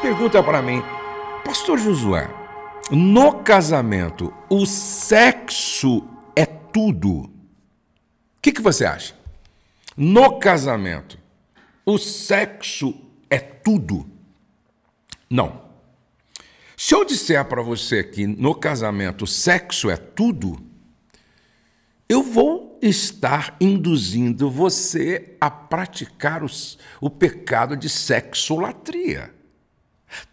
pergunta para mim, Pastor Josué, no casamento o sexo é tudo? O que, que você acha? No casamento o sexo é tudo? Não. Se eu disser para você que no casamento o sexo é tudo, eu vou estar induzindo você a praticar os, o pecado de sexolatria.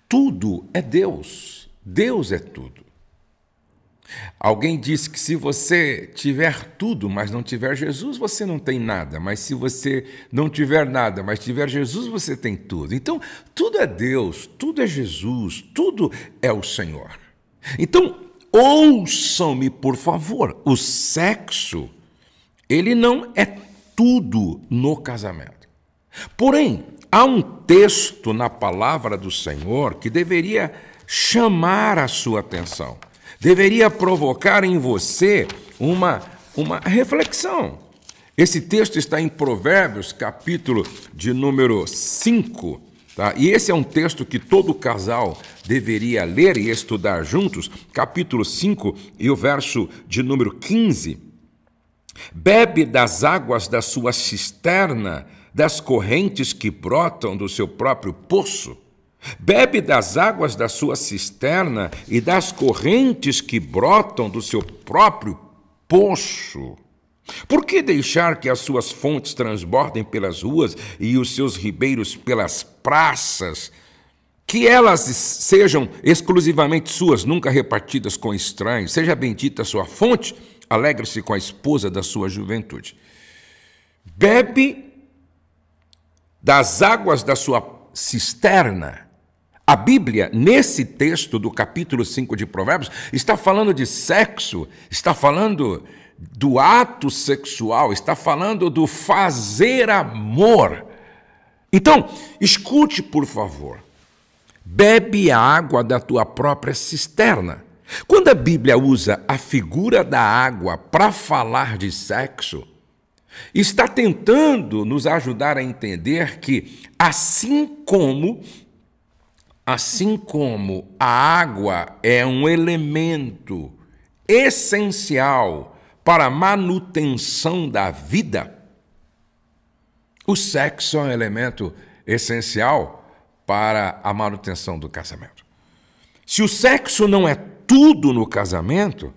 Tudo é Deus. Deus é tudo. Alguém disse que se você tiver tudo, mas não tiver Jesus, você não tem nada. Mas se você não tiver nada, mas tiver Jesus, você tem tudo. Então, tudo é Deus, tudo é Jesus, tudo é o Senhor. Então, ouçam-me, por favor, o sexo, ele não é tudo no casamento. Porém, Há um texto na palavra do Senhor que deveria chamar a sua atenção, deveria provocar em você uma, uma reflexão. Esse texto está em Provérbios, capítulo de número 5. Tá? E esse é um texto que todo casal deveria ler e estudar juntos, capítulo 5 e o verso de número 15. Bebe das águas da sua cisterna das correntes que brotam do seu próprio poço? Bebe das águas da sua cisterna e das correntes que brotam do seu próprio poço? Por que deixar que as suas fontes transbordem pelas ruas e os seus ribeiros pelas praças? Que elas sejam exclusivamente suas, nunca repartidas com estranhos. Seja bendita a sua fonte, alegre-se com a esposa da sua juventude. Bebe das águas da sua cisterna. A Bíblia, nesse texto do capítulo 5 de Provérbios, está falando de sexo, está falando do ato sexual, está falando do fazer amor. Então, escute, por favor. Bebe a água da tua própria cisterna. Quando a Bíblia usa a figura da água para falar de sexo, Está tentando nos ajudar a entender que, assim como assim como a água é um elemento essencial para a manutenção da vida, o sexo é um elemento essencial para a manutenção do casamento. Se o sexo não é tudo no casamento,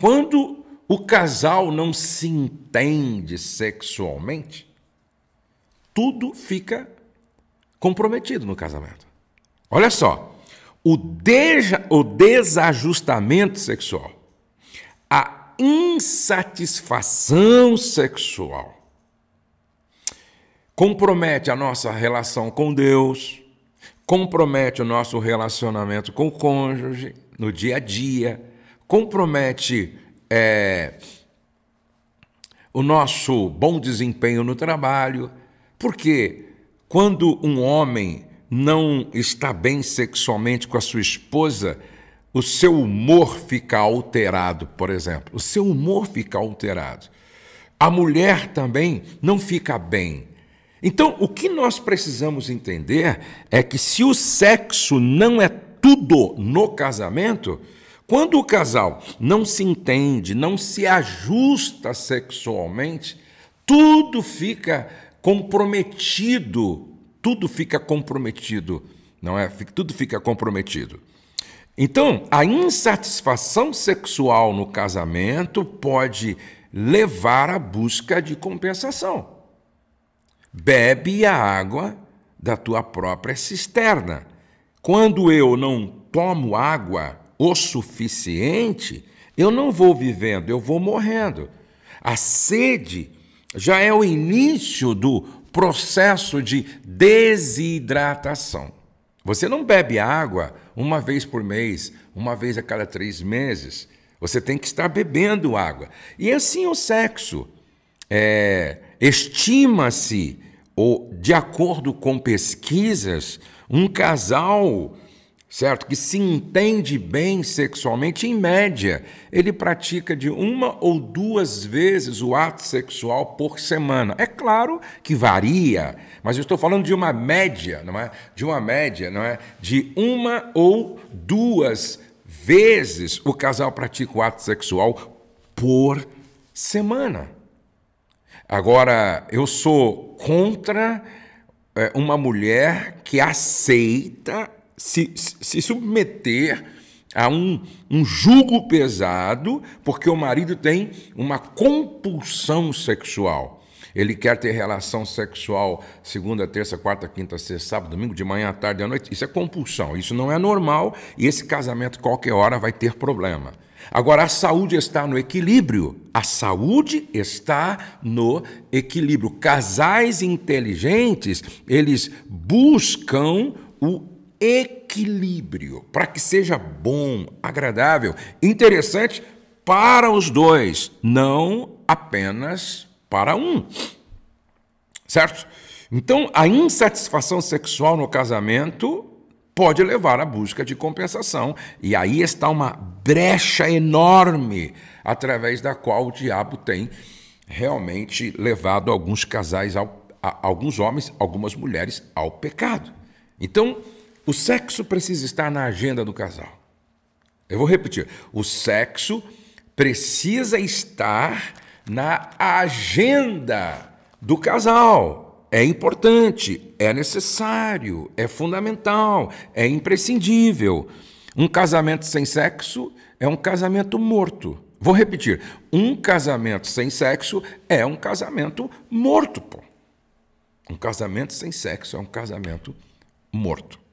quando o casal não se entende sexualmente, tudo fica comprometido no casamento. Olha só, o, deja, o desajustamento sexual, a insatisfação sexual, compromete a nossa relação com Deus, compromete o nosso relacionamento com o cônjuge no dia a dia, compromete é, o nosso bom desempenho no trabalho, porque quando um homem não está bem sexualmente com a sua esposa, o seu humor fica alterado, por exemplo. O seu humor fica alterado. A mulher também não fica bem. Então, o que nós precisamos entender é que se o sexo não é tudo no casamento, quando o casal não se entende, não se ajusta sexualmente, tudo fica comprometido, tudo fica comprometido, não é? Tudo fica comprometido. Então, a insatisfação sexual no casamento pode levar à busca de compensação. Bebe a água da tua própria cisterna. Quando eu não tomo água, o suficiente, eu não vou vivendo, eu vou morrendo. A sede já é o início do processo de desidratação. Você não bebe água uma vez por mês, uma vez a cada três meses. Você tem que estar bebendo água. E assim o sexo. É, Estima-se, ou de acordo com pesquisas, um casal certo? Que se entende bem sexualmente, em média, ele pratica de uma ou duas vezes o ato sexual por semana. É claro que varia, mas eu estou falando de uma média, não é? De uma média, não é? De uma ou duas vezes o casal pratica o ato sexual por semana. Agora, eu sou contra eh, uma mulher que aceita se, se submeter a um, um jugo pesado, porque o marido tem uma compulsão sexual. Ele quer ter relação sexual segunda, terça, quarta, quinta, sexta, sábado, domingo, de manhã à tarde, à noite. Isso é compulsão, isso não é normal e esse casamento, qualquer hora, vai ter problema. Agora, a saúde está no equilíbrio. A saúde está no equilíbrio. Casais inteligentes, eles buscam o equilíbrio para que seja bom, agradável, interessante para os dois, não apenas para um. Certo? Então, a insatisfação sexual no casamento pode levar à busca de compensação, e aí está uma brecha enorme através da qual o diabo tem realmente levado alguns casais ao, a, alguns homens, algumas mulheres ao pecado. Então, o sexo precisa estar na agenda do casal. Eu vou repetir. O sexo precisa estar na agenda do casal. É importante, é necessário, é fundamental, é imprescindível. Um casamento sem sexo é um casamento morto. Vou repetir: um casamento sem sexo é um casamento morto. Pô. Um casamento sem sexo é um casamento morto.